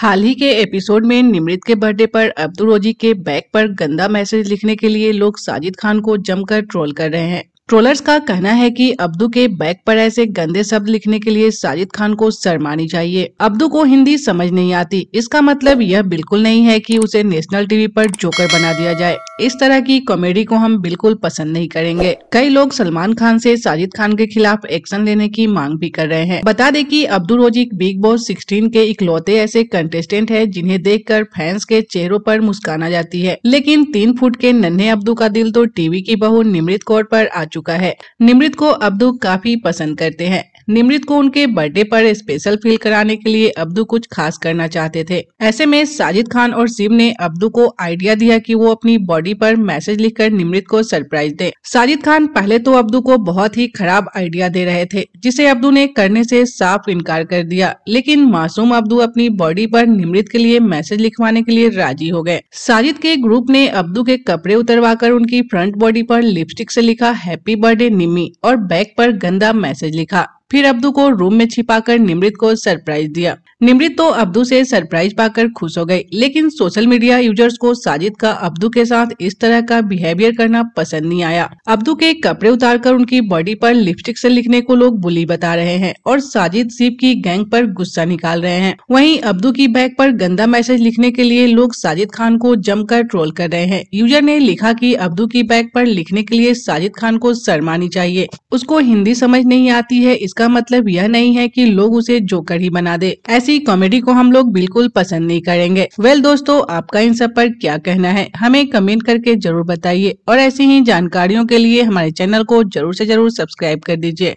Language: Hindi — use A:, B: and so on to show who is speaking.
A: हाल ही के एपिसोड में निमृत के बर्थडे पर अब्दुल रोजी के बैग पर गंदा मैसेज लिखने के लिए लोग साजिद खान को जमकर ट्रोल कर रहे हैं ट्रोलर्स का कहना है कि अब्दू के बैक पर ऐसे गंदे शब्द लिखने के लिए साजिद खान को शर्मानी चाहिए अब्दू को हिंदी समझ नहीं आती इसका मतलब यह बिल्कुल नहीं है कि उसे नेशनल टीवी पर जोकर बना दिया जाए इस तरह की कॉमेडी को हम बिल्कुल पसंद नहीं करेंगे कई लोग सलमान खान से साजिद खान के खिलाफ एक्शन लेने की मांग भी कर रहे हैं बता दें की Abdu Rozik Bigg Boss sixteen के इकलौते ऐसे कंटेस्टेंट है जिन्हें देख कर फैंस के चेहरों आरोप मुस्काना जाती है लेकिन तीन फुट के नन्हे अब्दू का दिल तो टीवी की बहु निमृत कौर आरोप आ चुका है निमृत को अब्दू काफी पसंद करते हैं निमृत को उनके बर्थडे पर स्पेशल फील कराने के लिए अब्दू कुछ खास करना चाहते थे ऐसे में साजिद खान और शिव ने अब्दू को आइडिया दिया कि वो अपनी बॉडी पर मैसेज लिखकर निमृत को सरप्राइज दे साजिद खान पहले तो अब्दू को बहुत ही खराब आइडिया दे रहे थे जिसे अब्दू ने करने से साफ इनकार कर दिया लेकिन मासूम अब्दू अपनी बॉडी पर निमृत के लिए मैसेज लिखवाने के लिए राजी हो गए साजिद के ग्रुप ने अब्दू के कपड़े उतरवा उनकी फ्रंट बॉडी पर लिपस्टिक से लिखा हैप्पी बर्थडे निमी और बैक पर गंदा मैसेज लिखा फिर अब्दू को रूम में छिपाकर निमृत को सरप्राइज दिया निमृत तो अब्दू से सरप्राइज पाकर खुश हो गए लेकिन सोशल मीडिया यूजर्स को साजिद का अब्दू के साथ इस तरह का बिहेवियर करना पसंद नहीं आया अब्दू के कपड़े उतारकर उनकी बॉडी पर लिपस्टिक से लिखने को लोग बुली बता रहे हैं और साजिद सिप की गैंग पर गुस्सा निकाल रहे हैं वहीं अब्दू की बैग पर गंदा मैसेज लिखने के लिए लोग साजिद खान को जमकर ट्रोल कर रहे हैं यूजर ने लिखा कि अब्दू की बैग पर लिखने के लिए साजिद खान को शर्मानी चाहिए उसको हिंदी समझ नहीं आती है इसका इसका मतलब यह नहीं है कि लोग उसे जोकर ही बना दे ऐसी कॉमेडी को हम लोग बिल्कुल पसंद नहीं करेंगे वेल दोस्तों आपका इन सब पर क्या कहना है हमें कमेंट करके जरूर बताइए और ऐसी ही जानकारियों के लिए हमारे चैनल को जरूर से जरूर सब्सक्राइब कर दीजिए